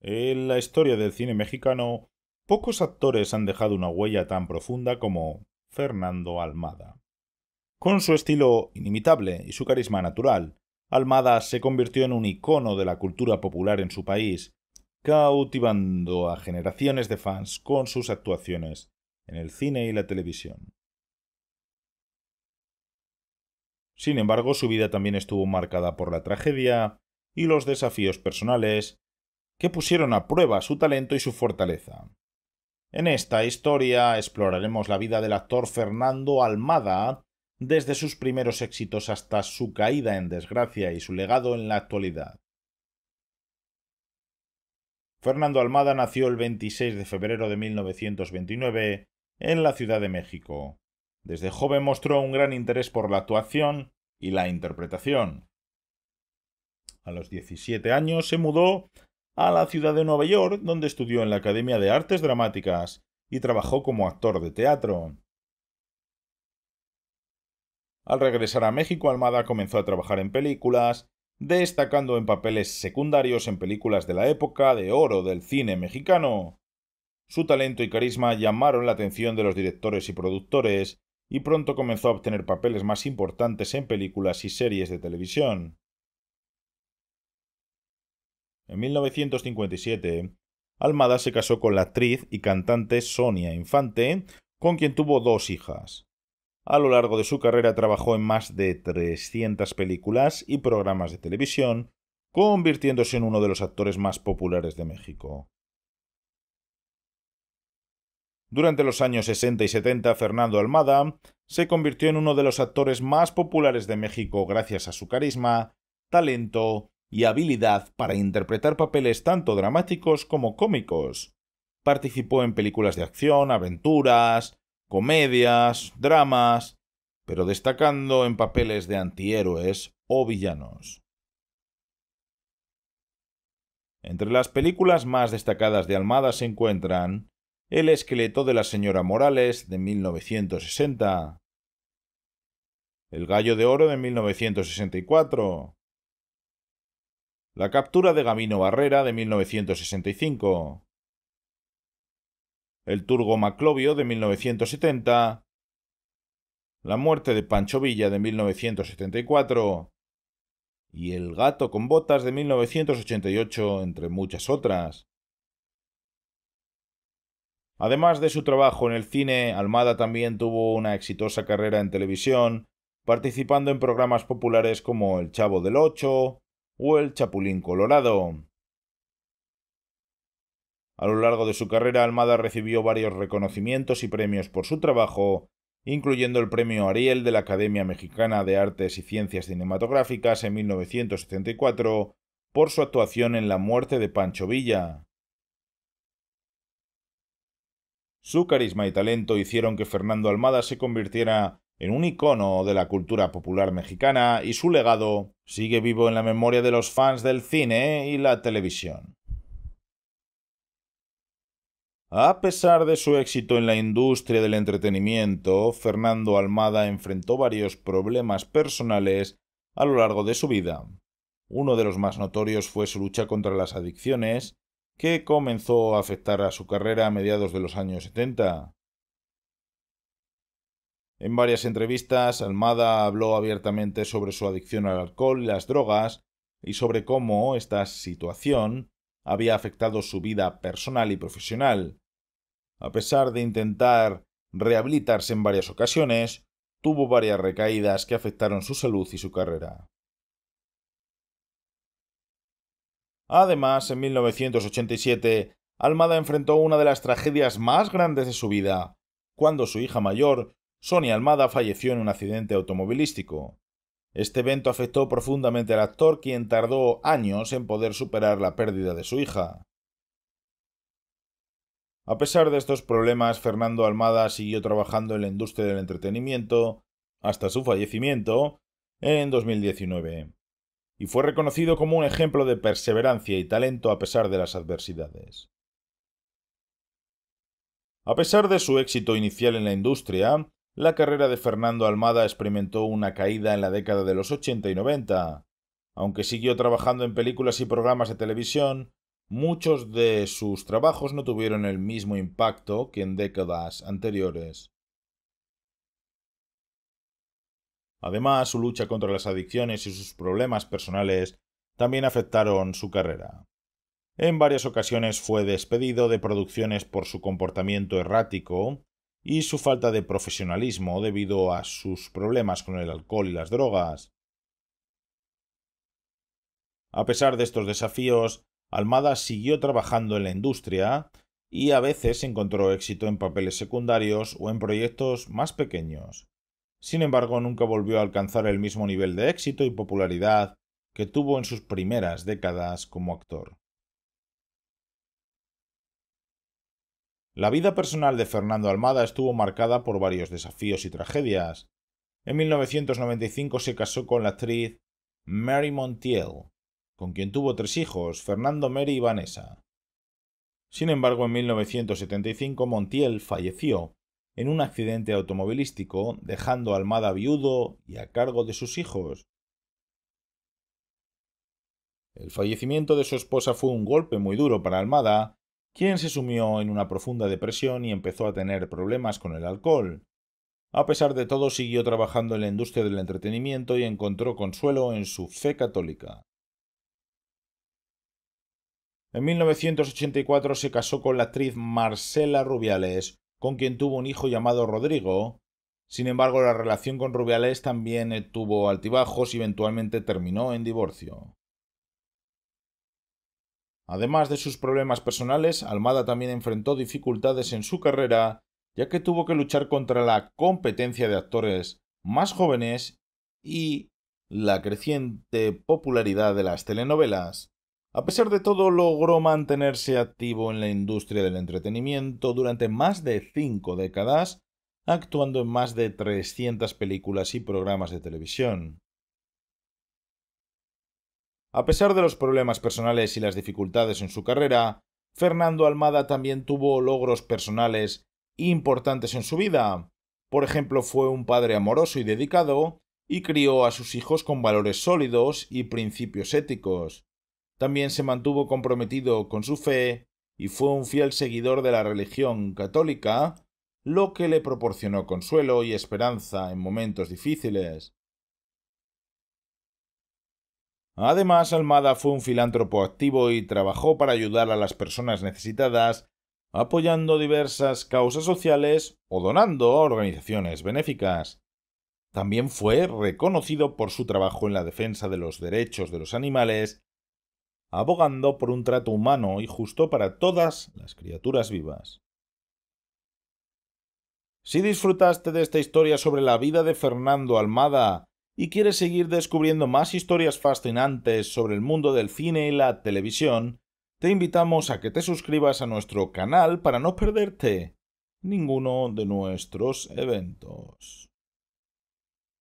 En la historia del cine mexicano, pocos actores han dejado una huella tan profunda como Fernando Almada. Con su estilo inimitable y su carisma natural, Almada se convirtió en un icono de la cultura popular en su país, cautivando a generaciones de fans con sus actuaciones en el cine y la televisión. Sin embargo, su vida también estuvo marcada por la tragedia y los desafíos personales que pusieron a prueba su talento y su fortaleza. En esta historia exploraremos la vida del actor Fernando Almada, desde sus primeros éxitos hasta su caída en desgracia y su legado en la actualidad. Fernando Almada nació el 26 de febrero de 1929 en la Ciudad de México. Desde joven mostró un gran interés por la actuación y la interpretación. A los 17 años se mudó a la ciudad de Nueva York, donde estudió en la Academia de Artes Dramáticas y trabajó como actor de teatro. Al regresar a México, Almada comenzó a trabajar en películas, destacando en papeles secundarios en películas de la época de oro del cine mexicano. Su talento y carisma llamaron la atención de los directores y productores, y pronto comenzó a obtener papeles más importantes en películas y series de televisión. En 1957, Almada se casó con la actriz y cantante Sonia Infante, con quien tuvo dos hijas. A lo largo de su carrera trabajó en más de 300 películas y programas de televisión, convirtiéndose en uno de los actores más populares de México. Durante los años 60 y 70, Fernando Almada se convirtió en uno de los actores más populares de México gracias a su carisma, talento y habilidad para interpretar papeles tanto dramáticos como cómicos. Participó en películas de acción, aventuras, comedias, dramas, pero destacando en papeles de antihéroes o villanos. Entre las películas más destacadas de Almada se encuentran El esqueleto de la señora Morales de 1960, El gallo de oro de 1964, la captura de Gamino Barrera de 1965, el Turgo Maclovio de 1970, la muerte de Pancho Villa de 1974 y El gato con botas de 1988, entre muchas otras. Además de su trabajo en el cine, Almada también tuvo una exitosa carrera en televisión, participando en programas populares como El Chavo del Ocho, o el Chapulín Colorado. A lo largo de su carrera, Almada recibió varios reconocimientos y premios por su trabajo, incluyendo el premio Ariel de la Academia Mexicana de Artes y Ciencias Cinematográficas en 1974 por su actuación en La muerte de Pancho Villa. Su carisma y talento hicieron que Fernando Almada se convirtiera en un icono de la cultura popular mexicana y su legado sigue vivo en la memoria de los fans del cine y la televisión. A pesar de su éxito en la industria del entretenimiento, Fernando Almada enfrentó varios problemas personales a lo largo de su vida. Uno de los más notorios fue su lucha contra las adicciones, que comenzó a afectar a su carrera a mediados de los años 70. En varias entrevistas, Almada habló abiertamente sobre su adicción al alcohol y las drogas y sobre cómo esta situación había afectado su vida personal y profesional. A pesar de intentar rehabilitarse en varias ocasiones, tuvo varias recaídas que afectaron su salud y su carrera. Además, en 1987, Almada enfrentó una de las tragedias más grandes de su vida, cuando su hija mayor Sonia Almada falleció en un accidente automovilístico. Este evento afectó profundamente al actor, quien tardó años en poder superar la pérdida de su hija. A pesar de estos problemas, Fernando Almada siguió trabajando en la industria del entretenimiento hasta su fallecimiento en 2019, y fue reconocido como un ejemplo de perseverancia y talento a pesar de las adversidades. A pesar de su éxito inicial en la industria, la carrera de Fernando Almada experimentó una caída en la década de los 80 y 90. Aunque siguió trabajando en películas y programas de televisión, muchos de sus trabajos no tuvieron el mismo impacto que en décadas anteriores. Además, su lucha contra las adicciones y sus problemas personales también afectaron su carrera. En varias ocasiones fue despedido de producciones por su comportamiento errático y su falta de profesionalismo debido a sus problemas con el alcohol y las drogas. A pesar de estos desafíos, Almada siguió trabajando en la industria y a veces encontró éxito en papeles secundarios o en proyectos más pequeños. Sin embargo, nunca volvió a alcanzar el mismo nivel de éxito y popularidad que tuvo en sus primeras décadas como actor. La vida personal de Fernando Almada estuvo marcada por varios desafíos y tragedias. En 1995 se casó con la actriz Mary Montiel, con quien tuvo tres hijos, Fernando, Mary y Vanessa. Sin embargo, en 1975 Montiel falleció en un accidente automovilístico, dejando a Almada viudo y a cargo de sus hijos. El fallecimiento de su esposa fue un golpe muy duro para Almada, quien se sumió en una profunda depresión y empezó a tener problemas con el alcohol. A pesar de todo, siguió trabajando en la industria del entretenimiento y encontró consuelo en su fe católica. En 1984 se casó con la actriz Marcela Rubiales, con quien tuvo un hijo llamado Rodrigo. Sin embargo, la relación con Rubiales también eh, tuvo altibajos y eventualmente terminó en divorcio. Además de sus problemas personales, Almada también enfrentó dificultades en su carrera, ya que tuvo que luchar contra la competencia de actores más jóvenes y la creciente popularidad de las telenovelas. A pesar de todo, logró mantenerse activo en la industria del entretenimiento durante más de cinco décadas, actuando en más de 300 películas y programas de televisión. A pesar de los problemas personales y las dificultades en su carrera, Fernando Almada también tuvo logros personales importantes en su vida. Por ejemplo, fue un padre amoroso y dedicado, y crió a sus hijos con valores sólidos y principios éticos. También se mantuvo comprometido con su fe y fue un fiel seguidor de la religión católica, lo que le proporcionó consuelo y esperanza en momentos difíciles. Además, Almada fue un filántropo activo y trabajó para ayudar a las personas necesitadas, apoyando diversas causas sociales o donando a organizaciones benéficas. También fue reconocido por su trabajo en la defensa de los derechos de los animales, abogando por un trato humano y justo para todas las criaturas vivas. Si disfrutaste de esta historia sobre la vida de Fernando Almada y quieres seguir descubriendo más historias fascinantes sobre el mundo del cine y la televisión, te invitamos a que te suscribas a nuestro canal para no perderte ninguno de nuestros eventos.